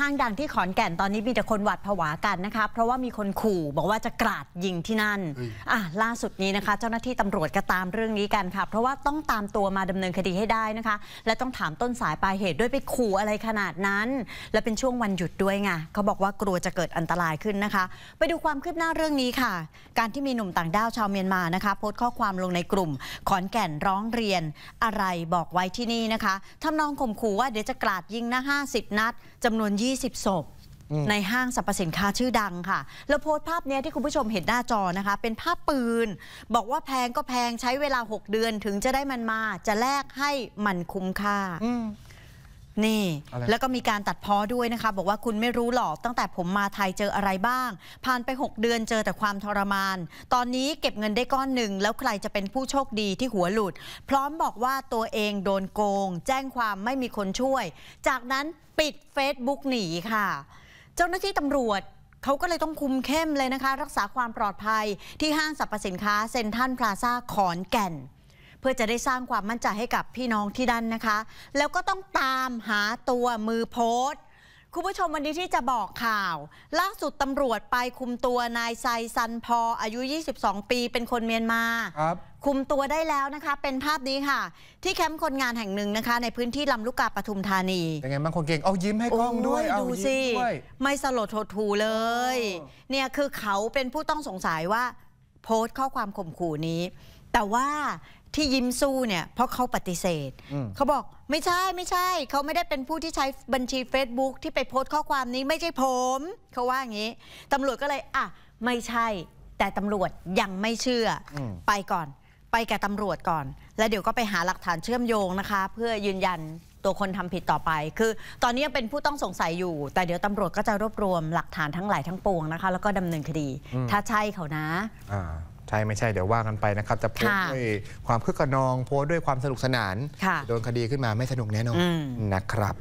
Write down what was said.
ห้างดังที่ขอนแก่นตอนนี้มีแต่คนหวาดผวากันนะคะ เพราะว่ามีคนขู่บอกว่าจะกราดยิงที่นั่นอ่ะล่าสุดนี้นะคะ เจ้าหน้าที่ตำรวจก็ตามเรื่องนี้กันค่ะ เพราะว่าต้องตามตัวมาดำเนินคดีให้ได้นะคะ และต้องถามต้นสายปลายเหตุด้วยไปขู่อะไรขนาดนั้น และเป็นช่วงวันหยุดด้วยไงเขาบอกว่ากลัวจะเกิดอันตรายขึ้นนะคะ ไปดูความคืบหน้าเรื่องนี้ค่ะ การที่มีหนุ่มต่างด้าวชาวเมียนมานะคะโพสต์ข้อความลงในกลุ่ม ขอนแก่นร้องเรียนอะไรบอกไว้ที่นี่นะคะทานองข่มขู่ว่าเดี๋ยวจะกราดยิงนะ50 นัดจำนวน20 20ศพในห้างสรรพสินค้าชื่อดังค่ะ แล้วโพสต์ภาพนี้ที่คุณผู้ชมเห็นหน้าจอนะคะ เป็นภาพปืนบอกว่าแพงก็แพงใช้เวลา 6 เดือนถึงจะได้มันมา จะแลกให้มันคุ้มค่านี่แล้วก็มีการตัดพ้อด้วยนะคะ บอกว่าคุณไม่รู้หรอกตั้งแต่ผมมาไทยเจออะไรบ้าง ผ่านไป 6 เดือนเจอแต่ความทรมาน ตอนนี้เก็บเงินได้ก้อนหนึ่ง แล้วใครจะเป็นผู้โชคดีที่หัวหลุด พร้อมบอกว่าตัวเองโดนโกง แจ้งความไม่มีคนช่วย จากนั้นปิดเฟซบุ๊กหนีค่ะ เจ้าหน้าที่ตำรวจเขาก็เลยต้องคุมเข้มเลยนะคะ รักษาความปลอดภัยที่ห้างสรรพสินค้าเซ็นทรัลพลาซ่าขอนแก่นเพื่อจะได้สร้างความมั่นใจให้กับพี่น้องที่ดันนะคะ แล้วก็ต้องตามหาตัวมือโพสต์ คุณผู้ชมวันนี้ที่จะบอกข่าว ล่าสุดตำรวจไปคุมตัวนายไซซันพออายุ 22 ปีเป็นคนเมียนมา ครับ คุมตัวได้แล้วนะคะเป็นภาพนี้ค่ะ ที่แคมป์คนงานแห่งหนึ่งนะคะ ในพื้นที่ลำลูกกาปทุมธานีเป็นไงบางคนเก่งเอายิ้มให้กล้องด้วยดูสิไม่สลดทดทูเลยเนี่ยคือเขาเป็นผู้ต้องสงสัยว่าโพสต์ข้อความข่มขู่นี้ แต่ว่าที่ยิ้มสู้เนี่ยเพราะเขาปฏิเสธเขาบอกไม่ใช่ไม่ใช่เขาไม่ได้เป็นผู้ที่ใช้บัญชี Facebook ที่ไปโพสต์ข้อความนี้ ไม่ใช่ผมเขาว่าอย่างนี้ตำรวจก็เลย อ่ะ ไม่ใช่ แต่ตำรวจยังไม่เชื่ออไปก่อน ไปกับตำรวจก่อน แล้วเดี๋ยวก็ไปหาหลักฐานเชื่อมโยงนะคะ เพื่อยืนยันตัวคนทำผิดต่อไปคือตอนนี้ยังเป็นผู้ต้องสงสัยอยู่ แต่เดี๋ยวตำรวจก็จะรวบรวมหลักฐานทั้งหลายทั้งปวงนะคะ แล้วก็ดำเนินคดี ถ้าใช่เขานะใช่ไม่ใช่ เดี๋ยวว่ากันไปนะครับ จะโพสด้วยความคึกขนองโพสด้วยความสนุกสนาน โดนคดีขึ้นมาไม่สนุกแน่นอนนะครับ